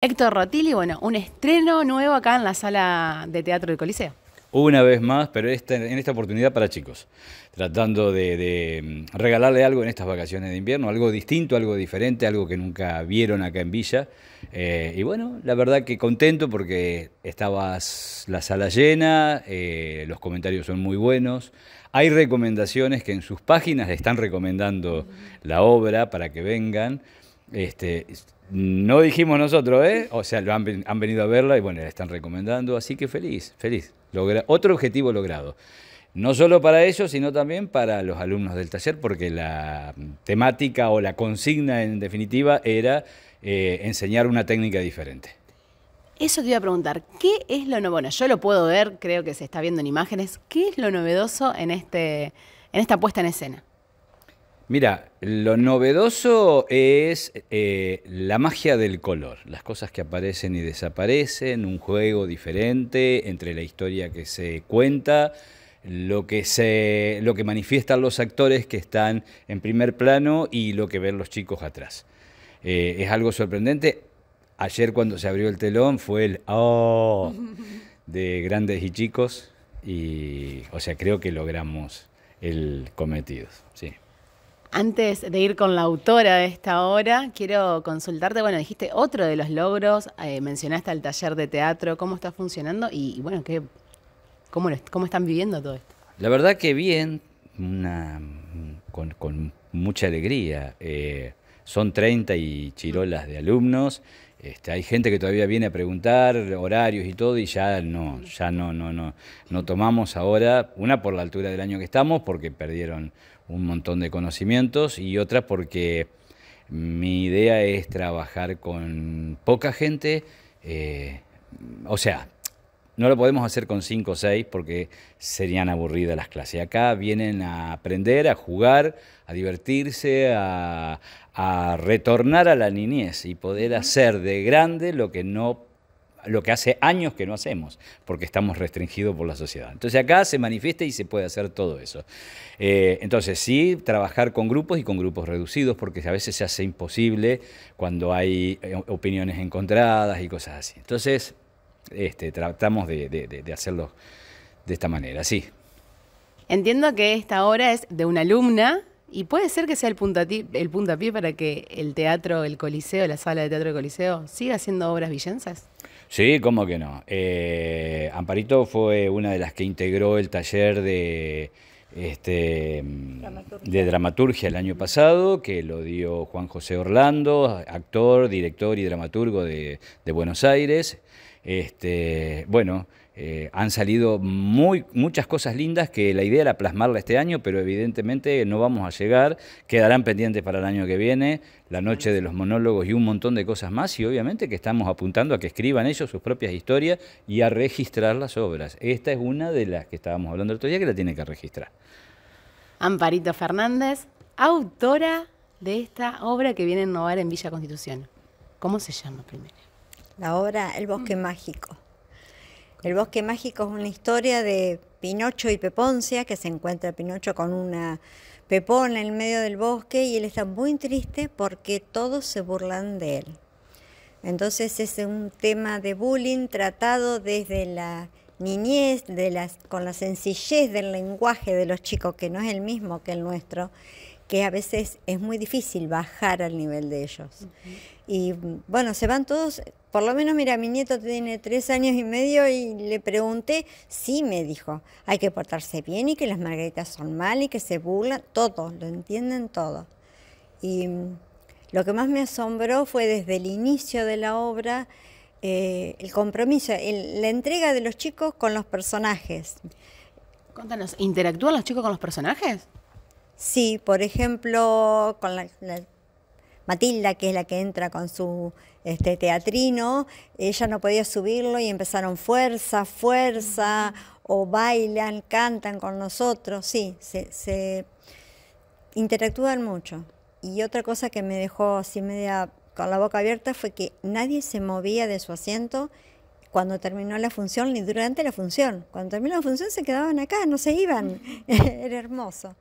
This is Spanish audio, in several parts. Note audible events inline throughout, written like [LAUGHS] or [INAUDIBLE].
Héctor Rotili, bueno, un estreno nuevo acá en la sala de teatro del Coliseo. Una vez más, pero en esta oportunidad para chicos, tratando de, mm, regalarle algo en estas vacaciones de invierno, algo distinto, algo diferente, algo que nunca vieron acá en Villa. Eh, y bueno, la verdad que contento porque estaba la sala llena, eh, los comentarios son muy buenos, hay recomendaciones que en sus páginas están recomendando la obra para que vengan. Este, no dijimos nosotros, ¿eh? O sea, han, venido a verla y bueno, la están recomendando, así que feliz, feliz. otro objetivo logrado. No solo para ellos, sino también para los alumnos del taller, porque la temática o la consigna en definitiva era eh, enseñar una técnica diferente. Eso te iba a preguntar, ¿qué es lo novedoso? bueno? Yo lo puedo ver, creo que se está viendo en imágenes. ¿Qué es lo novedoso en, este, en esta puesta en escena? Mira, lo novedoso es eh, la magia del color, las cosas que aparecen y desaparecen, un juego diferente entre la historia que se cuenta, lo que, se, lo que manifiestan los actores que están en primer plano y lo que ven los chicos atrás. Eh, es algo sorprendente. Ayer cuando se abrió el telón fue el oh de grandes y chicos y, o sea, creo que logramos el cometido, sí. Antes de ir con la autora de esta hora, quiero consultarte, bueno, dijiste otro de los logros, eh, mencionaste el taller de teatro, cómo está funcionando y, bueno, cómo, están viviendo todo esto. La verdad que bien, con, mucha alegría. Eh, son 30 y chirolas de alumnos este, hay gente que todavía viene a preguntar horarios y todo y ya no, ya no, no, no, no tomamos ahora, una por la altura del año que estamos, porque perdieron un montón de conocimientos y otra porque mi idea es trabajar con poca gente, eh, o sea, no lo podemos hacer con 5 o 6 porque serían aburridas las clases. Acá vienen a aprender, a jugar, a divertirse, a, retornar a la niñez y poder hacer de grande lo que no lo que hace años que no hacemos, porque estamos restringidos por la sociedad. Entonces acá se manifiesta y se puede hacer todo eso. Eh, entonces sí, trabajar con grupos y con grupos reducidos, porque a veces se hace imposible cuando hay eh, opiniones encontradas y cosas así. Entonces, este, tratamos de, hacerlo de esta manera, sí. Entiendo que esta obra es de una alumna y puede ser que sea el puntapié, el pie para que el teatro, el Coliseo, la sala de teatro del Coliseo siga haciendo obras villensas. Sí, cómo que no. Eh, Amparito fue una de las que integró el taller este, de, dramaturgia. el año pasado, que lo dio Juan José Orlando, actor, director y dramaturgo de Buenos Aires. Este, bueno, eh, han salido muy, muchas cosas lindas que la idea era plasmarla este año, pero evidentemente no vamos a llegar, quedarán pendientes para el año que viene, la noche de los monólogos y un montón de cosas más, y obviamente que estamos apuntando a que escriban ellos sus propias historias y a registrar las obras. Esta es una de las que estábamos hablando el otro día que la tiene que registrar. Amparito Fernández, autora de esta obra que viene a innovar en Villa Constitución. ¿Cómo se llama primero? la obra El Bosque Mágico. El Bosque Mágico es una historia de Pinocho y Peponcia, que se encuentra Pinocho con una pepón en el medio del bosque y él está muy triste porque todos se burlan de él. Entonces es un tema de bullying tratado desde la niñez, de las, con la sencillez del lenguaje de los chicos, que no es el mismo que el nuestro, que a veces es muy difícil bajar al nivel de ellos. Y bueno, se van todos por lo menos, mira, mi nieto tiene tres años y medio y le pregunté, sí, me dijo, hay que portarse bien y que las margaritas son mal y que se burlan, todo, lo entienden todo. Y mm, lo que más me asombró fue desde el inicio de la obra eh, el compromiso, la entrega de los chicos con los personajes. Cuéntanos, ¿interactúan los chicos con los personajes? Sí, por ejemplo, con la Matilda, que es la que entra con su este, teatrino, ella no podía subirlo y empezaron fuerza, fuerza, o bailan, cantan con nosotros, sí, se, se interactúan mucho. Y otra cosa que me dejó así media con la boca abierta fue que nadie se movía de su asiento cuando terminó la función ni durante la función. Cuando terminó la función se quedaban acá, no se iban. [LAUGHS] Era hermoso.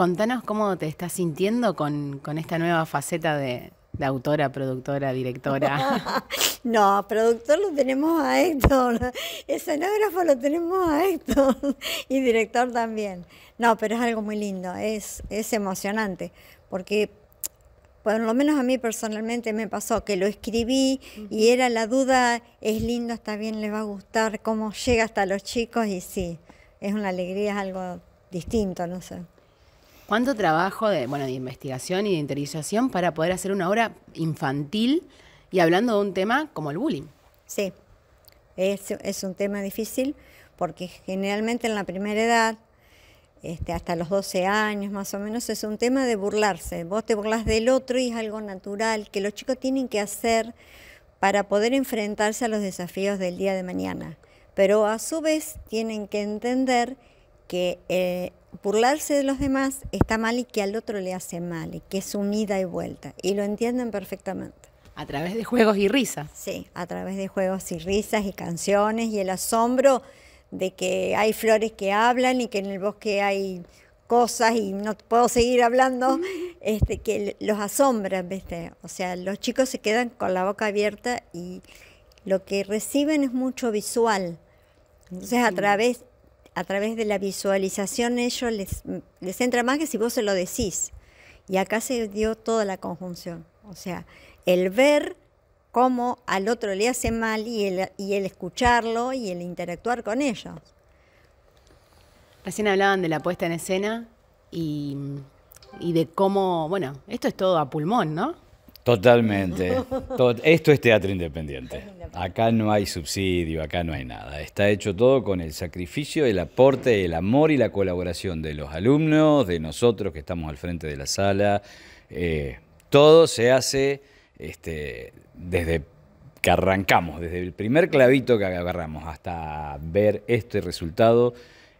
Contanos cómo te estás sintiendo con, esta nueva faceta de, autora, productora, directora. [LAUGHS] no, productor lo tenemos a Héctor, escenógrafo lo tenemos a Héctor y director también. No, pero es algo muy lindo, es, es emocionante, porque por lo menos a mí personalmente me pasó que lo escribí y era la duda, es lindo, está bien, les va a gustar, cómo llega hasta los chicos y sí, es una alegría, es algo distinto, no sé cuánto trabajo de, bueno, de investigación y de interiorización para poder hacer una obra infantil y hablando de un tema como el bullying. Sí, es, es un tema difícil porque generalmente en la primera edad, este, hasta los 12 años más o menos, es un tema de burlarse. Vos te burlas del otro y es algo natural que los chicos tienen que hacer para poder enfrentarse a los desafíos del día de mañana. Pero a su vez tienen que entender que eh, burlarse de los demás está mal y que al otro le hace mal y que es unida ida y vuelta. Y lo entienden perfectamente. A través de juegos y risas. Sí, a través de juegos y risas y canciones y el asombro de que hay flores que hablan y que en el bosque hay cosas y no puedo seguir hablando, [LAUGHS] este, que los asombra, O sea, los chicos se quedan con la boca abierta y lo que reciben es mucho visual. Entonces, a través, a través de la visualización ellos les, les entra más que si vos se lo decís. Y acá se dio toda la conjunción. O sea, el ver cómo al otro le hace mal y el, y el escucharlo y el interactuar con ellos. Recién hablaban de la puesta en escena y, y de cómo, bueno, esto es todo a pulmón, ¿no? Totalmente. [LAUGHS] esto es teatro independiente. Acá no hay subsidio, acá no hay nada. Está hecho todo con el sacrificio, el aporte, el amor y la colaboración de los alumnos, de nosotros que estamos al frente de la sala. Eh, todo se hace este, desde que arrancamos, desde el primer clavito que agarramos hasta ver este resultado,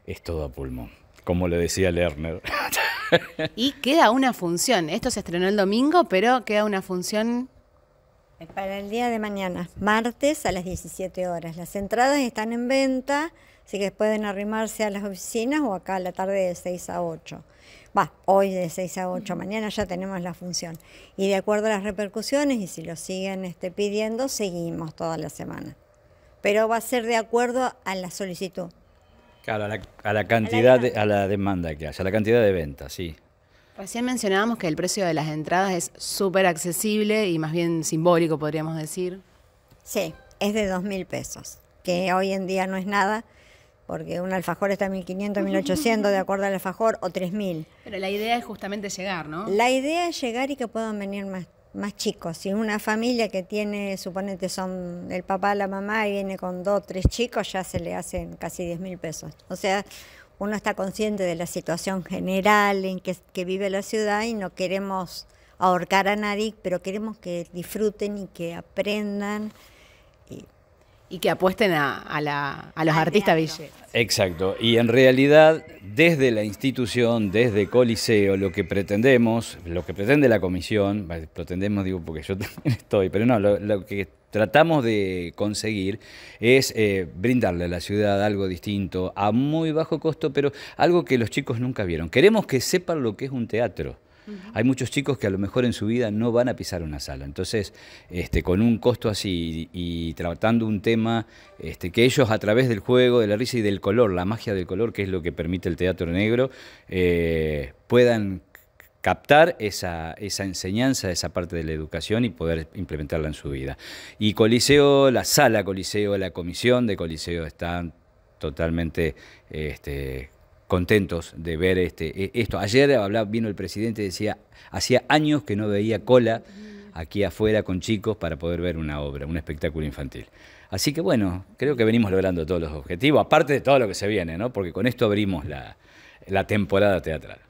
es todo a pulmón, como le decía Lerner. [LAUGHS] Y queda una función. Esto se estrenó el domingo, pero queda una función para el día de mañana, martes a las 17 horas. Las entradas están en venta, así que pueden arrimarse a las oficinas o acá a la tarde de 6 a 8. Va, hoy de 6 a 8, mañana ya tenemos la función. Y de acuerdo a las repercusiones, y si lo siguen este, pidiendo, seguimos toda la semana. Pero va a ser de acuerdo a la solicitud. Claro, a la, cantidad, a la, a la demanda que haya, a la cantidad de ventas, sí. Recién mencionábamos que el precio de las entradas es súper accesible y más bien simbólico, podríamos decir. Sí, es de dos mil pesos, que hoy en día no es nada, porque un alfajor está a 1500, 1800, de acuerdo al alfajor, o 3000. Pero la idea es justamente llegar, ¿no? La idea es llegar y que puedan venir más, más chicos. Si una familia que tiene, suponete, son el papá, la mamá, y viene con dos, tres chicos, ya se le hacen casi 10.000 mil pesos. O sea, uno está consciente de la situación general en que, vive la ciudad y no queremos ahorcar a nadie, pero queremos que disfruten y que aprendan y que apuesten a, a, la, a los artistas billetes. Exacto, y en realidad desde la institución, desde Coliseo, lo que pretendemos, lo que pretende la comisión, pretendemos digo porque yo [LAUGHS] también estoy, pero no, lo, que tratamos de conseguir es eh, brindarle a la ciudad algo distinto, a muy bajo costo, pero algo que los chicos nunca vieron. Queremos que sepan lo que es un teatro. Hay muchos chicos que a lo mejor en su vida no van a pisar una sala. Entonces, este, con un costo así y, tratando un tema este, que ellos a través del juego, de la risa y del color, la magia del color, que es lo que permite el teatro negro, eh, puedan captar esa, enseñanza, esa parte de la educación y poder implementarla en su vida. Y Coliseo, la sala Coliseo, la comisión de Coliseo están totalmente este, contentos de ver este, e, esto. Ayer vino el presidente y decía, hacía años que no veía cola aquí afuera con chicos para poder ver una obra, un espectáculo infantil. Así que bueno, creo que venimos logrando todos los objetivos, aparte de todo lo que se viene, ¿no? porque con esto abrimos la temporada teatral.